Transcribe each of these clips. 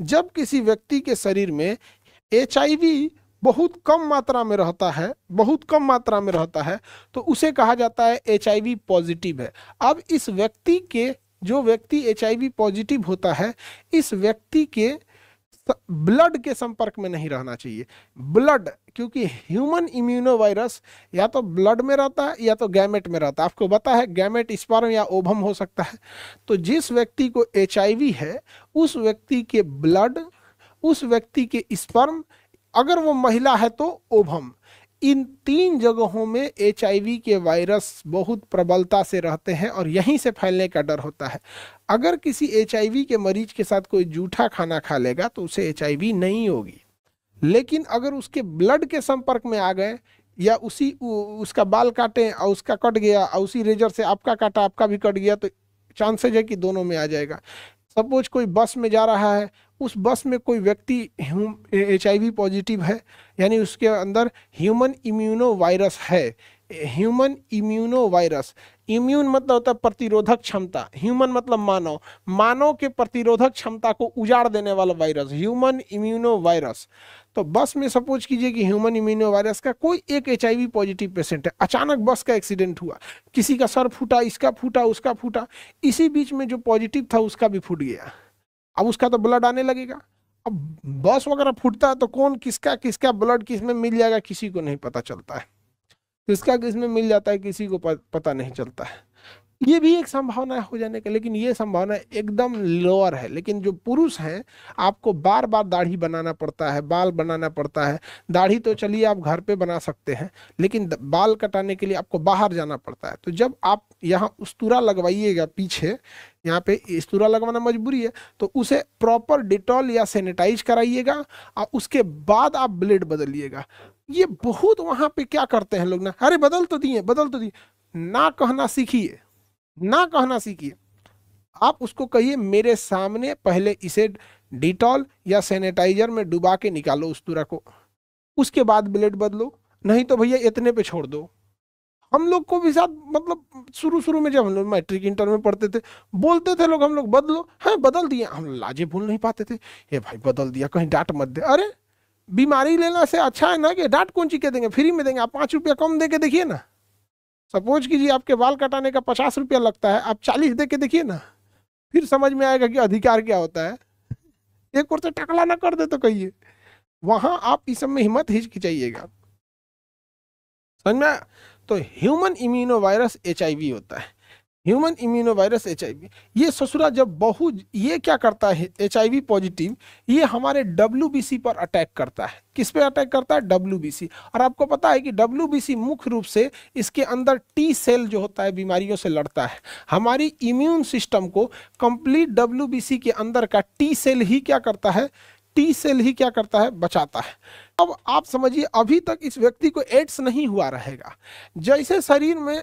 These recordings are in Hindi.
जब किसी व्यक्ति के शरीर में एच बहुत कम मात्रा में रहता है बहुत कम मात्रा में रहता है तो उसे कहा जाता है एच पॉजिटिव है अब इस व्यक्ति के जो व्यक्ति एच पॉजिटिव होता है इस व्यक्ति के तो ब्लड के संपर्क में नहीं रहना चाहिए ब्लड क्योंकि ह्यूमन इम्यूनोवायरस या तो ब्लड में रहता है या तो गैमेट में रहता है आपको पता है गैमेट स्पर्म या ओभम हो सकता है तो जिस व्यक्ति को एच है उस व्यक्ति के ब्लड उस व्यक्ति के स्पर्म अगर वो महिला है तो ओभम इन तीन जगहों में एच के वायरस बहुत प्रबलता से रहते हैं और यहीं से फैलने का डर होता है अगर किसी एच के मरीज के साथ कोई जूठा खाना खा लेगा तो उसे एच नहीं होगी लेकिन अगर उसके ब्लड के संपर्क में आ गए या उसी उसका बाल काटें और उसका कट गया और उसी रेजर से आपका काटा आपका भी कट गया तो चांसेज है कि दोनों में आ जाएगा सपोज कोई बस में जा रहा है उस बस में कोई व्यक्ति एच आई पॉजिटिव है यानी उसके अंदर ह्यूमन इम्यूनो वायरस है ह्यूमन इम्यूनो वायरस इम्यून मतलब होता है प्रतिरोधक क्षमता ह्यूमन मतलब मानव मानव के प्रतिरोधक क्षमता को उजाड़ देने वाला वायरस ह्यूमन इम्यूनो वायरस तो बस में सपोज कीजिए कि ह्यूमन इम्यूनो वायरस का कोई एक एच पॉजिटिव पेशेंट है अचानक बस का एक्सीडेंट हुआ किसी का सर फूटा इसका फूटा उसका फूटा इसी बीच में जो पॉजिटिव था उसका भी फूट गया अब उसका तो ब्लड आने लगेगा अब बस वगैरह फूटता है तो कौन किसका किसका ब्लड किस में मिल जाएगा किसी को नहीं पता चलता है किसका किस में मिल जाता है किसी को पता नहीं चलता है ये भी एक संभावना है हो जाने का लेकिन ये संभावना एकदम लोअर है लेकिन जो पुरुष हैं आपको बार बार दाढ़ी बनाना पड़ता है बाल बनाना पड़ता है दाढ़ी तो चलिए आप घर पे बना सकते हैं लेकिन बाल कटाने के लिए आपको बाहर जाना पड़ता है तो जब आप यहाँ उस्तुरा लगवाइएगा पीछे यहाँ पे इस्तूरा लगवाना मजबूरी है तो उसे प्रॉपर डिटॉल या सेनेटाइज कराइएगा और उसके बाद आप ब्लेड बदलिएगा ये बहुत वहाँ पे क्या करते हैं लोग ना अरे बदल तो दिए बदल तो दिए ना कहना सीखिए ना कहना सीखिए आप उसको कहिए मेरे सामने पहले इसे डिटॉल या सैनिटाइजर में डुबा के निकालो उस तुरा को उसके बाद ब्लेड बदलो नहीं तो भैया इतने पे छोड़ दो हम लोग को भी साथ मतलब शुरू शुरू में जब हम लोग मैट्रिक इंटर में पढ़ते थे बोलते थे लोग हम लोग बदलो हैं हाँ, बदल दिया हम लाजे भूल नहीं पाते थे ये भाई बदल दिया कहीं डांट मत दे अरे बीमारी लेना से अच्छा है ना कि डांट कौन चीज के देंगे फ्री में देंगे आप पाँच रुपया कम दे के देखिए ना सपोज कीजिए आपके बाल कटाने का पचास रुपया लगता है आप चालीस दे के देखिए ना फिर समझ में आएगा कि अधिकार क्या होता है एक और से टकला ना कर दे तो कहिए वहाँ आप इस सब में हिम्मत हिचकिचाइएगा समझ में तो ह्यूमन इम्यूनो वायरस एच होता है ह्यूमन इम्यूनो वायरस एच ये ससुरा जब बहु ये क्या करता है एच पॉजिटिव ये हमारे डब्ल्यू पर अटैक करता है किस पे अटैक करता है डब्ल्यू और आपको पता है कि डब्ल्यू मुख्य रूप से इसके अंदर टी सेल जो होता है बीमारियों से लड़ता है हमारी इम्यून सिस्टम को कंप्लीट डब्ल्यू के अंदर का टी सेल ही क्या करता है टी सेल ही क्या करता है बचाता है अब आप समझिए अभी तक इस व्यक्ति को एड्स नहीं हुआ रहेगा जैसे शरीर में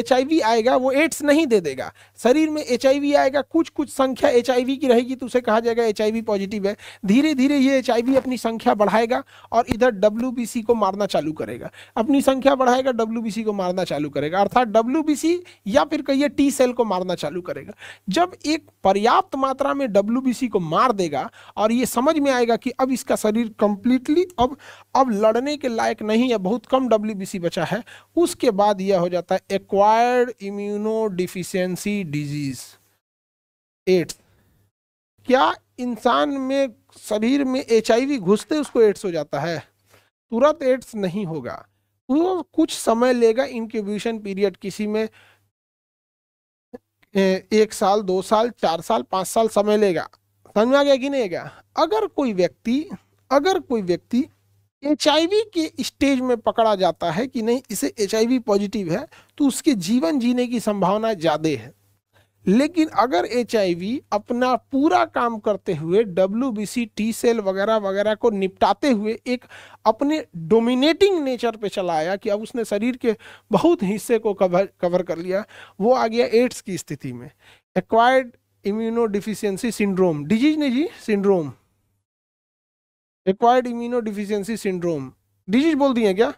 एच आएगा वो एड्स नहीं दे देगा शरीर में एच आएगा कुछ कुछ संख्या एच की रहेगी तो उसे कहा जाएगा एच पॉजिटिव है धीरे धीरे ये एच अपनी संख्या बढ़ाएगा और इधर डब्ल्यू को मारना चालू करेगा अपनी संख्या बढ़ाएगा डब्ल्यू को मारना चालू करेगा अर्थात डब्ल्यू या फिर कहिए टी सेल को मारना चालू करेगा जब एक पर्याप्त मात्रा में डब्ल्यू को मार देगा और ये समझ में आएगा कि अब इसका शरीर कंप्लीटली अब अब लड़ने के लायक नहीं है बहुत कम डब्ल्यू बचा है उसके बाद यह हो जाता है एक्वायर्ड इम्यूनोडिफिशियंसी डिजीज एड्स क्या इंसान में शरीर में एच घुसते उसको एड्स हो जाता है तुरंत एड्स नहीं होगा वो कुछ समय लेगा इंक्यूबेशन पीरियड किसी में एक साल दो साल चार साल पाँच साल समय लेगा समझ में आ गया कि नहीं गया अगर कोई व्यक्ति अगर कोई व्यक्ति एच के स्टेज में पकड़ा जाता है कि नहीं इसे एच पॉजिटिव है तो उसके जीवन जीने की संभावना ज़्यादा है लेकिन अगर एच अपना पूरा काम करते हुए W B C T cell वगैरह वगैरह को निपटाते हुए एक अपने डोमिनेटिंग नेचर पे चला आया कि अब उसने शरीर के बहुत हिस्से को कवर कवर कर लिया वो आ गया एड्स की स्थिति में acquired immuno deficiency syndrome disease नहीं जी syndrome acquired immuno deficiency syndrome disease बोल दिए क्या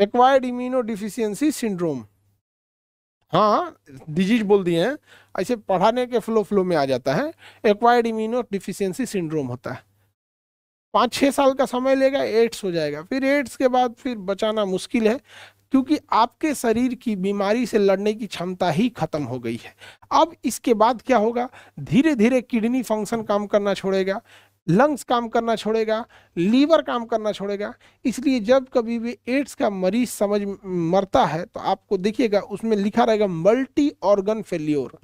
एक्वायर्ड इम्यूनो डिफिशियंसी सिंड्रोम हाँ डिजीज बोल दिए हैं ऐसे पढ़ाने के फ्लो फ्लो में आ जाता है एक्वायर्ड इम्यूनो डिफिशियंसी सिंड्रोम होता है पाँच छः साल का समय लेगा एड्स हो जाएगा फिर एड्स के बाद फिर बचाना मुश्किल है क्योंकि आपके शरीर की बीमारी से लड़ने की क्षमता ही खत्म हो गई है अब इसके बाद क्या होगा धीरे धीरे किडनी फंक्शन काम करना छोड़ेगा लंग्स काम करना छोड़ेगा लीवर काम करना छोड़ेगा इसलिए जब कभी भी एड्स का मरीज समझ मरता है तो आपको देखिएगा उसमें लिखा रहेगा मल्टी ऑर्गन फेल्योर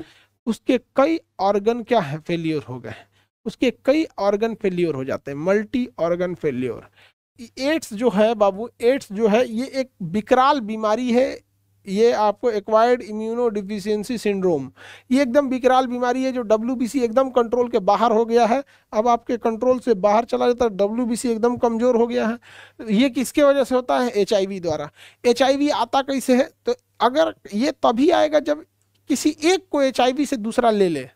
उसके कई ऑर्गन क्या है फेल्योर हो गए उसके कई ऑर्गन फेल्योर हो जाते हैं मल्टी ऑर्गन फेल्योर एड्स जो है बाबू एड्स जो है ये एक विकराल बीमारी है ये आपको एक्वायर्ड इम्यूनो डिफिशियंसी सिंड्रोम ये एकदम विकराल बीमारी है जो डब्ल्यू एकदम कंट्रोल के बाहर हो गया है अब आपके कंट्रोल से बाहर चला जाता है डब्ल्यू एकदम कमज़ोर हो गया है ये किसके वजह से होता है एच द्वारा एच आता कैसे है तो अगर ये तभी आएगा जब किसी एक को एच से दूसरा ले ले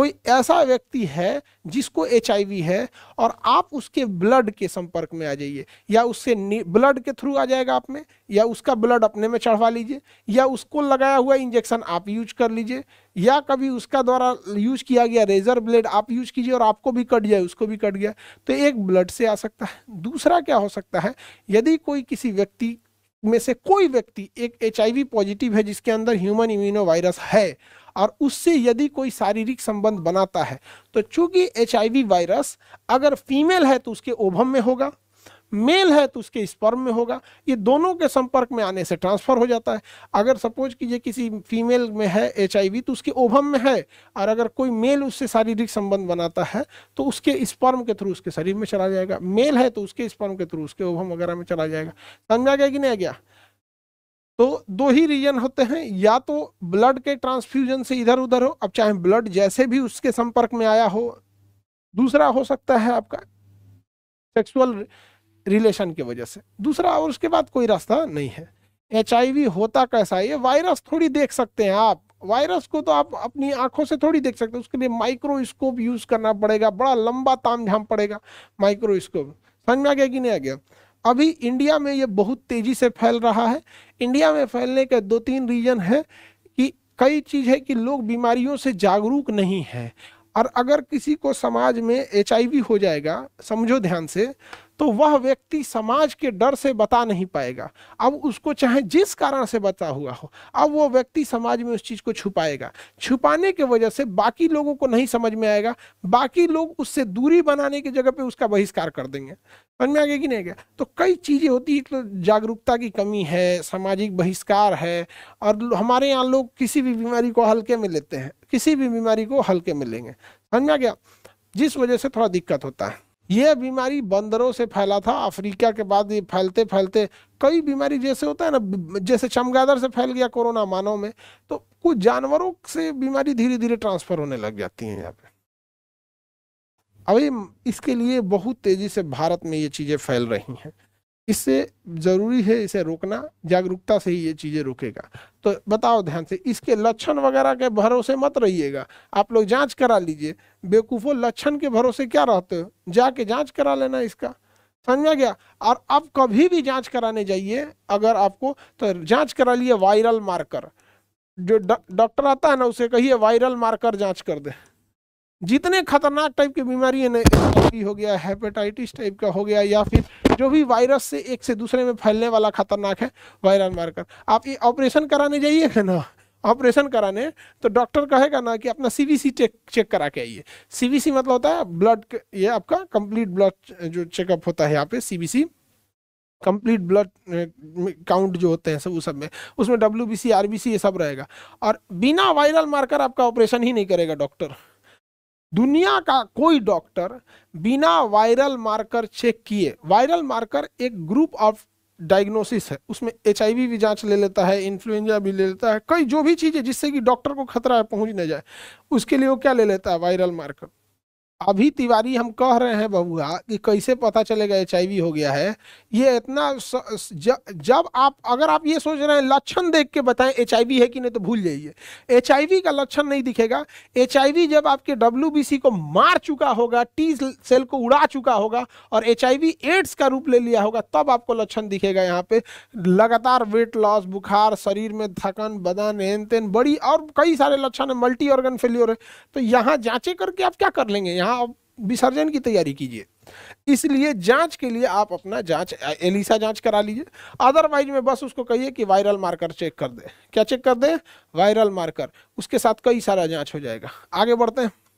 कोई ऐसा व्यक्ति है जिसको एच है और आप उसके ब्लड के संपर्क में आ जाइए या उससे ब्लड के थ्रू आ जाएगा आप में या उसका ब्लड अपने में चढ़वा लीजिए या उसको लगाया हुआ इंजेक्शन आप यूज कर लीजिए या कभी उसका द्वारा यूज किया गया रेजर ब्लेड आप यूज कीजिए और आपको भी कट जाए उसको भी कट गया तो एक ब्लड से आ सकता है दूसरा क्या हो सकता है यदि कोई किसी व्यक्ति में से कोई व्यक्ति एक एच पॉजिटिव है जिसके अंदर ह्यूमन इम्यूनो वायरस है और उससे यदि कोई शारीरिक संबंध बनाता है तो चूंकि एच वायरस अगर फीमेल है तो उसके ओभम में होगा मेल है तो उसके स्पर्म में होगा ये दोनों के संपर्क में आने से ट्रांसफ़र हो जाता है अगर सपोज कीजिए किसी फीमेल में है एच तो उसके ओभम में है और अगर कोई मेल उससे शारीरिक संबंध बनाता है तो उसके स्पर्म के थ्रू उसके शरीर में चला जाएगा मेल है तो उसके स्पर्म के थ्रू उसके ओभम वगैरह में चला जाएगा समझ आ गया कि नहीं आ गया तो दो ही रीजन होते हैं या तो ब्लड के ट्रांसफ्यूजन से इधर उधर हो अब चाहे ब्लड जैसे भी उसके संपर्क में आया हो दूसरा हो सकता है आपका सेक्सुअल रिलेशन की वजह से दूसरा और उसके बाद कोई रास्ता नहीं है एच होता कैसा है ये वायरस थोड़ी देख सकते हैं आप वायरस को तो आप अपनी आंखों से थोड़ी देख सकते हैं उसके लिए माइक्रोस्कोप यूज करना पड़ेगा बड़ा लंबा ताम झाम पड़ेगा माइक्रोस्कोप समझ में आ गया कि नहीं आ गया अभी इंडिया में ये बहुत तेजी से फैल रहा है इंडिया में फैलने के दो तीन रीजन है कि कई चीज़ है कि लोग बीमारियों से जागरूक नहीं है और अगर किसी को समाज में एच हो जाएगा समझो ध्यान से तो वह व्यक्ति समाज के डर से बता नहीं पाएगा अब उसको चाहे जिस कारण से बता हुआ हो अब वह व्यक्ति समाज में उस चीज़ को छुपाएगा छुपाने की वजह से बाकी लोगों को नहीं समझ में आएगा बाकी लोग उससे दूरी बनाने की जगह पर उसका बहिष्कार कर देंगे समझ में आ गया कि नहीं गया तो कई चीज़ें होती है तो जागरूकता की कमी है सामाजिक बहिष्कार है और हमारे यहाँ लोग किसी भी बीमारी को हल्के में लेते हैं किसी भी बीमारी को हल्के में लेंगे समझ में आ गया जिस वजह से थोड़ा दिक्कत होता है यह बीमारी बंदरों से फैला था अफ्रीका के बाद ये फैलते फैलते कई बीमारी जैसे होता है ना जैसे चमगादड़ से फैल गया कोरोना मानव में तो कुछ जानवरों से बीमारी धीरे धीरे ट्रांसफर होने लग जाती है यहाँ पे अभी इसके लिए बहुत तेजी से भारत में ये चीज़ें फैल रही हैं इससे ज़रूरी है इसे रोकना जागरूकता से ही ये चीज़ें रोकेगा तो बताओ ध्यान से इसके लक्षण वगैरह के भरोसे मत रहिएगा आप लोग जांच करा लीजिए बेवकूफ़ों लक्षण के भरोसे क्या रहते हो जाके जांच करा लेना इसका समझ में गया और अब कभी भी जांच कराने जाइए अगर आपको तो जांच करा लिए वायरल मार्कर जो डॉक्टर आता है ना उसे कहिए वायरल मार्कर जाँच कर दे जितने खतरनाक टाइप की बीमारी है ना हो गया हेपेटाइटिस टाइप का हो गया या फिर जो भी वायरस से एक से दूसरे में फैलने वाला खतरनाक है वायरल मारकर आप ये ऑपरेशन कराने जाइएगा ना ऑपरेशन कराने तो डॉक्टर कहेगा ना कि अपना सी चेक चेक करा के आइए सी मतलब होता है ब्लड ये आपका कंप्लीट ब्लड जो चेकअप होता है यहाँ पे सी कंप्लीट ब्लड काउंट जो होते हैं सब उस सब में उसमें W B C R B C ये सब रहेगा और बिना वायरल मारकर आपका ऑपरेशन ही नहीं करेगा डॉक्टर दुनिया का कोई डॉक्टर बिना वायरल मार्कर चेक किए वायरल मार्कर एक ग्रुप ऑफ डायग्नोसिस है उसमें एच भी जांच ले लेता है इन्फ्लुएंजा भी ले लेता है कई जो भी चीज़ें जिससे कि डॉक्टर को खतरा है पहुंच न जाए उसके लिए वो क्या ले लेता है वायरल मार्कर अभी तिवारी हम कह रहे हैं बबुआ कि कैसे पता चलेगा एच हो गया है ये इतना ज, जब आप अगर आप ये सोच रहे हैं लक्षण देख के बताएं एच है कि नहीं तो भूल जाइए एच का लक्षण नहीं दिखेगा एच जब आपके डब्ल्यू को मार चुका होगा टी सेल को उड़ा चुका होगा और एच एड्स का रूप ले लिया होगा तब आपको लक्षण दिखेगा यहाँ पे लगातार वेट लॉस बुखार शरीर में थकन बदन एन तेन बड़ी और कई सारे लक्षण है मल्टी ऑर्गन फेल्योर है तो यहाँ जाँचे करके आप क्या कर लेंगे यहाँ यहाँ आप विसर्जन की तैयारी कीजिए इसलिए जांच के लिए आप अपना जांच एलिसा जांच करा लीजिए अदरवाइज में बस उसको कहिए कि वायरल मार्कर चेक कर दे क्या चेक कर दे वायरल मार्कर उसके साथ कई सारा जांच हो जाएगा आगे बढ़ते हैं